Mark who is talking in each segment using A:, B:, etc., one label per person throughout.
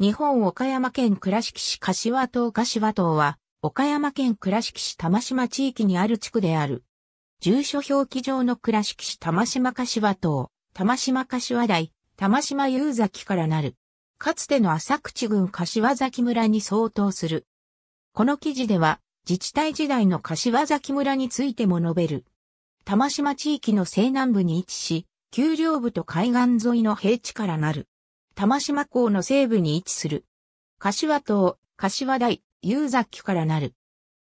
A: 日本岡山県倉敷市柏島柏島は、岡山県倉敷市玉島地域にある地区である。住所表記上の倉敷市玉島柏島、玉島柏台、玉島雄崎からなる。かつての浅口郡柏崎村に相当する。この記事では、自治体時代の柏崎村についても述べる。玉島地域の西南部に位置し、丘陵部と海岸沿いの平地からなる。玉島港の西部に位置する。柏島、柏台、遊崎からなる。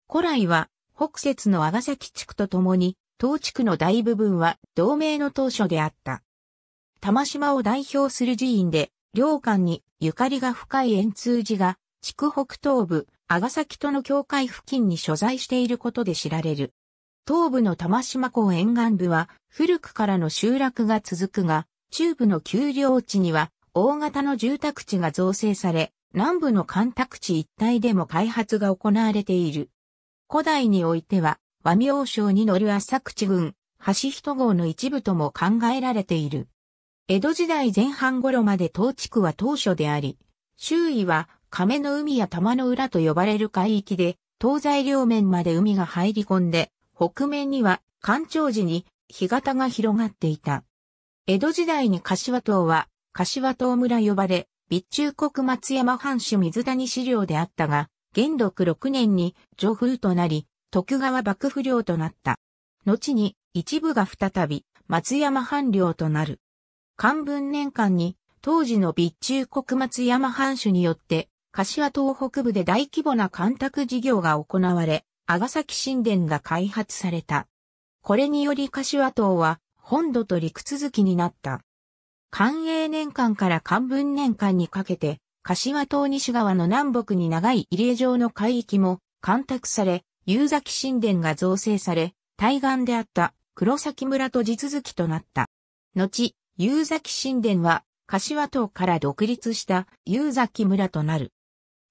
A: 古来は、北節の阿崎地区とともに、当地区の大部分は同盟の当初であった。玉島を代表する寺院で、両館にゆかりが深い円通寺が、地区北東部、阿崎との境界付近に所在していることで知られる。東部の玉島港沿岸部は古くからの集落が続くが、中部の丘陵地には大型の住宅地が造成され、南部の干拓地一帯でも開発が行われている。古代においては、和名省に乗る浅口郡、橋人号の一部とも考えられている。江戸時代前半頃まで当地区は当初であり、周囲は亀の海や玉の浦と呼ばれる海域で、東西両面まで海が入り込んで、北面には干潮時に干潟が広がっていた。江戸時代に柏島は柏東村呼ばれ、備中国松山藩主水谷資料であったが、元禄6年に上風となり、徳川幕府領となった。後に一部が再び松山藩領となる。漢文年間に当時の備中国松山藩主によって、柏東北部で大規模な干拓事業が行われ、阿賀崎神殿が開発された。これにより柏東は本土と陸続きになった。寛永年間から漢文年間にかけて、柏島西側の南北に長い入江上の海域も干拓され、夕崎神殿が造成され、対岸であった黒崎村と地続きとなった。後、夕崎神殿は柏島から独立した夕崎村となる。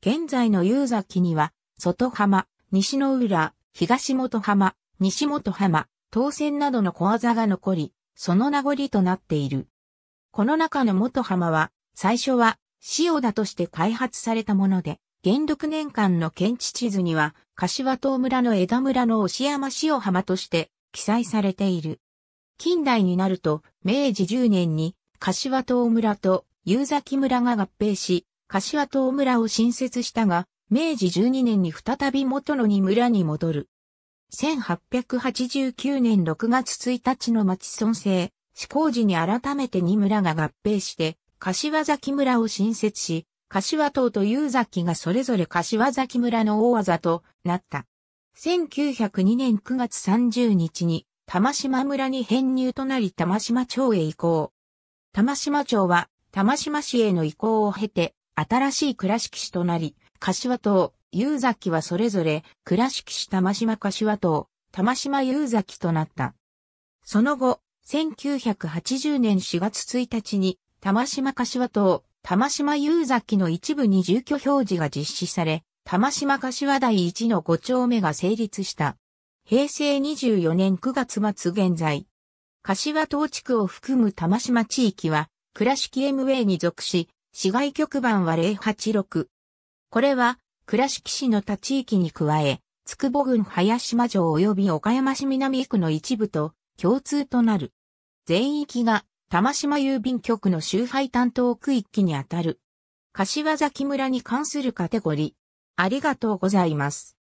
A: 現在の夕崎には、外浜、西の浦、東本浜、西本浜、東線などの小技が残り、その名残となっている。この中の元浜は、最初は、塩田として開発されたもので、元禄年間の県知地図には、柏島村の枝村の押山塩浜として記載されている。近代になると、明治10年に、柏島村と夕崎村が合併し、柏島村を新設したが、明治12年に再び元のに村に戻る。1889年6月1日の町村制、施工時に改めて2村が合併して、柏崎村を新設し、柏島と夕崎がそれぞれ柏崎村の大技となった。1902年9月30日に、玉島村に編入となり玉島町へ移行。玉島町は、玉島市への移行を経て、新しい倉敷市となり、柏島、夕崎はそれぞれ、倉敷市玉島柏島、玉島夕崎となった。その後、1980年4月1日に、玉島柏島、玉島遊崎の一部に住居表示が実施され、玉島柏第1の5丁目が成立した。平成24年9月末現在、柏島地区を含む玉島地域は、倉敷 MA に属し、市外局番は086。これは、倉敷市の他地域に加え、筑保郡林島城及び岡山市南区の一部と、共通となる。全域が玉島郵便局の集配担当区域にあたる。柏崎村に関するカテゴリー。ありがとうございます。